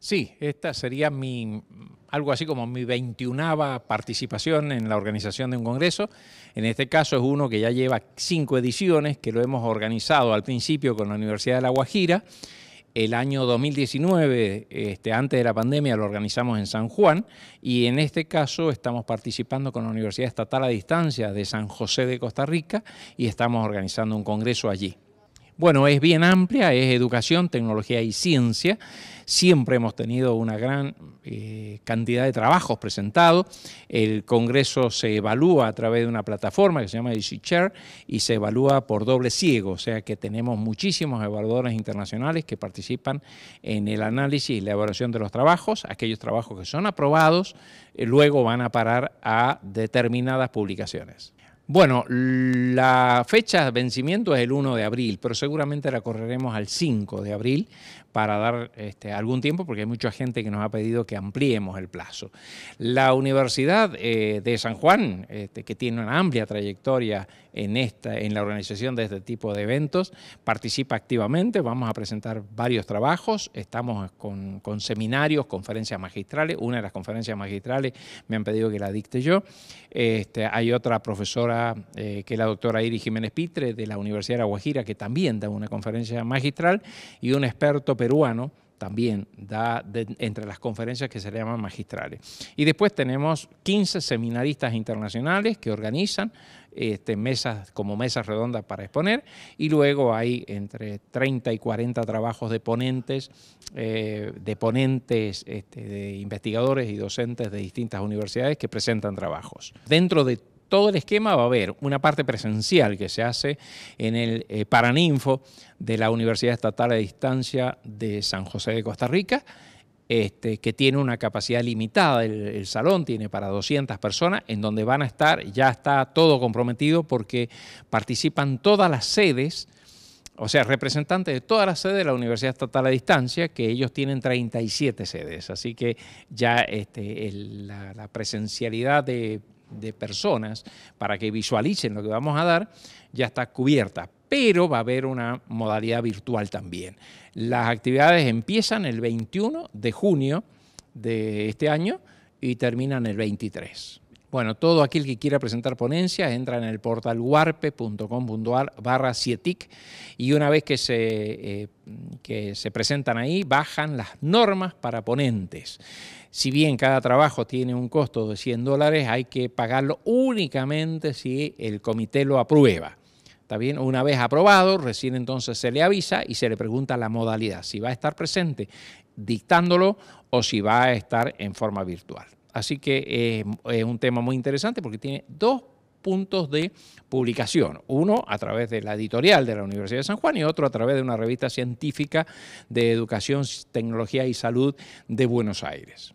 Sí, esta sería mi, algo así como mi veintiunava participación en la organización de un congreso. En este caso es uno que ya lleva cinco ediciones, que lo hemos organizado al principio con la Universidad de La Guajira. El año 2019, este, antes de la pandemia, lo organizamos en San Juan y en este caso estamos participando con la Universidad Estatal a Distancia de San José de Costa Rica y estamos organizando un congreso allí. Bueno, es bien amplia, es educación, tecnología y ciencia. Siempre hemos tenido una gran eh, cantidad de trabajos presentados. El Congreso se evalúa a través de una plataforma que se llama EasyChair y se evalúa por doble ciego, o sea que tenemos muchísimos evaluadores internacionales que participan en el análisis y la evaluación de los trabajos. Aquellos trabajos que son aprobados eh, luego van a parar a determinadas publicaciones. Bueno, la fecha de vencimiento es el 1 de abril, pero seguramente la correremos al 5 de abril para dar este, algún tiempo, porque hay mucha gente que nos ha pedido que ampliemos el plazo. La Universidad eh, de San Juan, este, que tiene una amplia trayectoria en, esta, en la organización de este tipo de eventos, participa activamente, vamos a presentar varios trabajos, estamos con, seminarios, conferencias magistrales, una de las conferencias magistrales me han pedido que la dicte yo, este, hay otra profesora eh, que la doctora Iri Jiménez Pitre de la Universidad de La Guajira, que también da una conferencia magistral, y un experto peruano también da entre las conferencias que se le llaman magistrales. Y después tenemos 15 seminaristas internacionales que organizan este, mesas como mesas redondas para exponer y luego hay entre 30 y 40 trabajos de ponentes, eh, de ponentes, este, de investigadores y docentes de distintas universidades que presentan trabajos. Dentro de todo el esquema va a haber una parte presencial que se hace en el eh, Paraninfo de la Universidad Estatal a Distancia de San José de Costa Rica, este, que tiene una capacidad limitada, el, salón tiene para 200 personas, en donde van a estar, ya está todo comprometido porque participan todas las sedes, o sea, representantes de todas las sedes de la Universidad Estatal a Distancia, que ellos tienen 37 sedes, así que ya este, la presencialidad de de personas para que visualicen lo que vamos a dar, ya está cubierta. Pero va a haber una modalidad virtual también. Las actividades empiezan el 21 de junio de este año y terminan el 23. Bueno, todo aquel que quiera presentar ponencias entra en el portal warpe.com.ar barra CIETIC y una vez que se, eh, que se presentan ahí, bajan las normas para ponentes. Si bien cada trabajo tiene un costo de 100 dólares, hay que pagarlo únicamente si el comité lo aprueba. ¿Está bien? Una vez aprobado, recién entonces se le avisa y se le pregunta la modalidad, si va a estar presente dictándolo o si va a estar en forma virtual. Así que em, es un tema muy interesante porque tiene dos puntos de publicación. Uno a través de la editorial de la Universidad de San Juan y otro a través de una revista científica de educación, tecnología y salud de Buenos Aires.